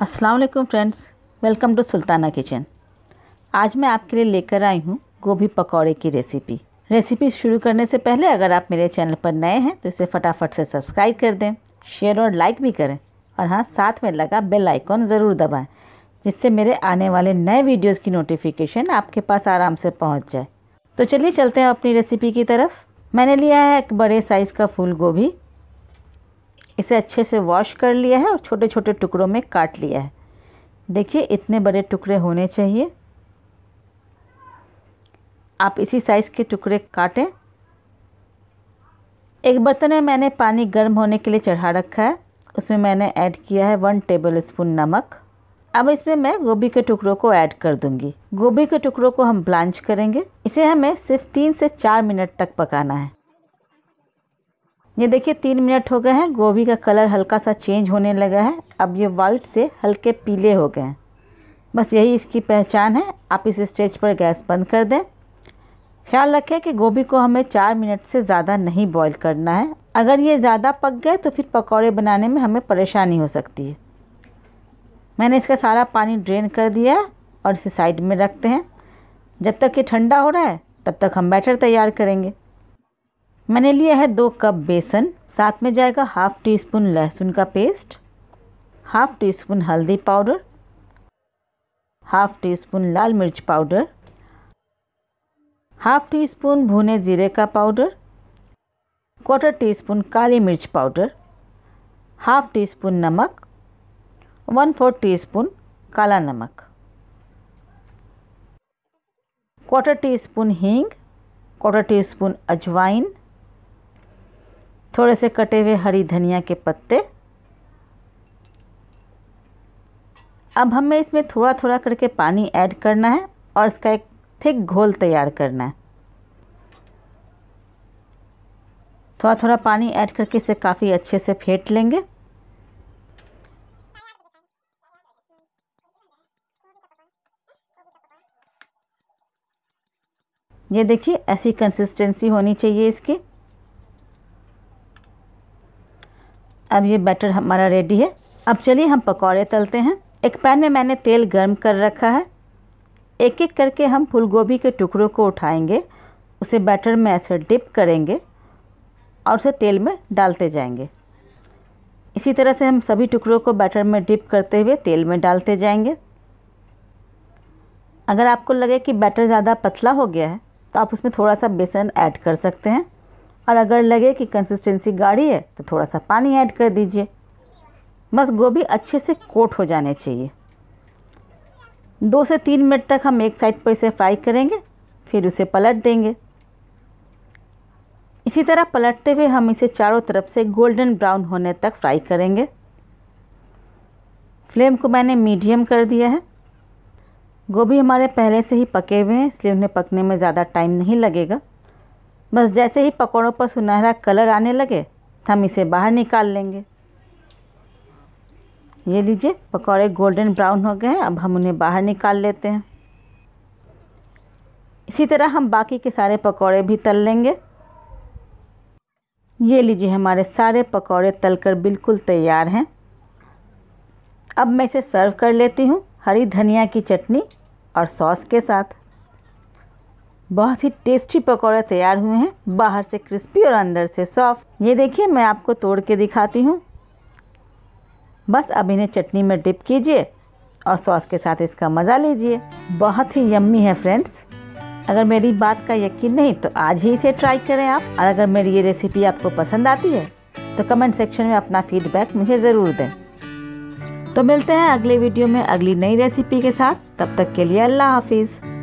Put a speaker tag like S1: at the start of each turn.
S1: Aslam friends welcome to Sultana kitchen आज मैं आपके लिए लेकर आई हूँ गोभी पकौड़े की रेसिपी रेसिपी शुरू करने से पहले अगर आप मेरे चैनल पर नए हैं तो इसे फटाफट से सब्सक्राइब कर दें शेयर और लाइक भी करें और हाँ साथ में लगा बेल आइकॉन ज़रूर दबाएं जिससे मेरे आने वाले नए वीडियोज़ की नोटिफिकेशन आपके पास आराम से पहुँच जाए तो चलिए चलते हैं अपनी रेसिपी की तरफ मैंने लिया है एक बड़े साइज़ का फूल गोभी इसे अच्छे से वॉश कर लिया है और छोटे छोटे टुकड़ों में काट लिया है देखिए इतने बड़े टुकड़े होने चाहिए आप इसी साइज़ के टुकड़े काटें एक बर्तन में मैंने पानी गर्म होने के लिए चढ़ा रखा है उसमें मैंने ऐड किया है वन टेबल स्पून नमक अब इसमें मैं गोभी के टुकड़ों को ऐड कर दूंगी गोभी के टुकड़ों को हम ब्लांच करेंगे इसे हमें सिर्फ तीन से चार मिनट तक पकाना है ये देखिए तीन मिनट हो गए हैं गोभी का कलर हल्का सा चेंज होने लगा है अब ये वाइट से हल्के पीले हो गए हैं बस यही इसकी पहचान है आप इस स्टेज पर गैस बंद कर दें ख्याल रखें कि गोभी को हमें चार मिनट से ज़्यादा नहीं बॉईल करना है अगर ये ज़्यादा पक गए तो फिर पकौड़े बनाने में हमें परेशानी हो सकती है मैंने इसका सारा पानी ड्रेन कर दिया है और इसे साइड में रखते हैं जब तक ये ठंडा हो रहा है तब तक हम बैटर तैयार करेंगे मैंने लिया है दो कप बेसन साथ में जाएगा हाफ़ टी स्पून लहसुन का पेस्ट हाफ़ टी स्पून हल्दी पाउडर हाफ़ टी स्पून लाल मिर्च पाउडर हाफ़ टी स्पून भुने जीरे का पाउडर क्वार्टर टी स्पून काली मिर्च पाउडर हाफ़ टी स्पून नमक वन फोर्थ टी स्पून काला नमक क्वार्टर टी स्पून हींग क्वार्टर टी स्पून अजवाइन थोड़े से कटे हुए हरी धनिया के पत्ते अब हमें इसमें थोड़ा थोड़ा करके पानी ऐड करना है और इसका एक थिक घोल तैयार करना है थोड़ा थोड़ा पानी ऐड करके इसे काफ़ी अच्छे से फेंट लेंगे ये देखिए ऐसी कंसिस्टेंसी होनी चाहिए इसकी अब ये बैटर हमारा रेडी है अब चलिए हम पकौड़े तलते हैं एक पैन में मैंने तेल गर्म कर रखा है एक एक करके हम फूल गोभी के टुकड़ों को उठाएंगे उसे बैटर में ऐसे डिप करेंगे और उसे तेल में डालते जाएंगे इसी तरह से हम सभी टुकड़ों को बैटर में डिप करते हुए तेल में डालते जाएंगे अगर आपको लगे कि बैटर ज़्यादा पतला हो गया है तो आप उसमें थोड़ा सा बेसन ऐड कर सकते हैं और अगर लगे कि कंसिस्टेंसी गाढ़ी है तो थोड़ा सा पानी ऐड कर दीजिए बस गोभी अच्छे से कोट हो जाने चाहिए दो से तीन मिनट तक हम एक साइड पर इसे फ्राई करेंगे फिर उसे पलट देंगे इसी तरह पलटते हुए हम इसे चारों तरफ से गोल्डन ब्राउन होने तक फ्राई करेंगे फ्लेम को मैंने मीडियम कर दिया है गोभी हमारे पहले से ही पके हुए हैं इसलिए उन्हें पकने में ज़्यादा टाइम नहीं लगेगा बस जैसे ही पकौड़ों पर सुनहरा कलर आने लगे हम इसे बाहर निकाल लेंगे ये लीजिए पकौड़े गोल्डन ब्राउन हो गए हैं अब हम उन्हें बाहर निकाल लेते हैं इसी तरह हम बाकी के सारे पकौड़े भी तल लेंगे ये लीजिए हमारे सारे पकौड़े तलकर बिल्कुल तैयार हैं अब मैं इसे सर्व कर लेती हूँ हरी धनिया की चटनी और सॉस के साथ बहुत ही टेस्टी पकौड़े तैयार हुए हैं बाहर से क्रिस्पी और अंदर से सॉफ्ट ये देखिए मैं आपको तोड़ के दिखाती हूँ बस अब इन्हें चटनी में डिप कीजिए और सॉस के साथ इसका मज़ा लीजिए बहुत ही यम्मी है फ्रेंड्स अगर मेरी बात का यकीन नहीं तो आज ही इसे ट्राई करें आप और अगर मेरी ये रेसिपी आपको पसंद आती है तो कमेंट सेक्शन में अपना फीडबैक मुझे ज़रूर दें तो मिलते हैं अगले वीडियो में अगली नई रेसिपी के साथ तब तक के लिए अल्लाह हाफिज़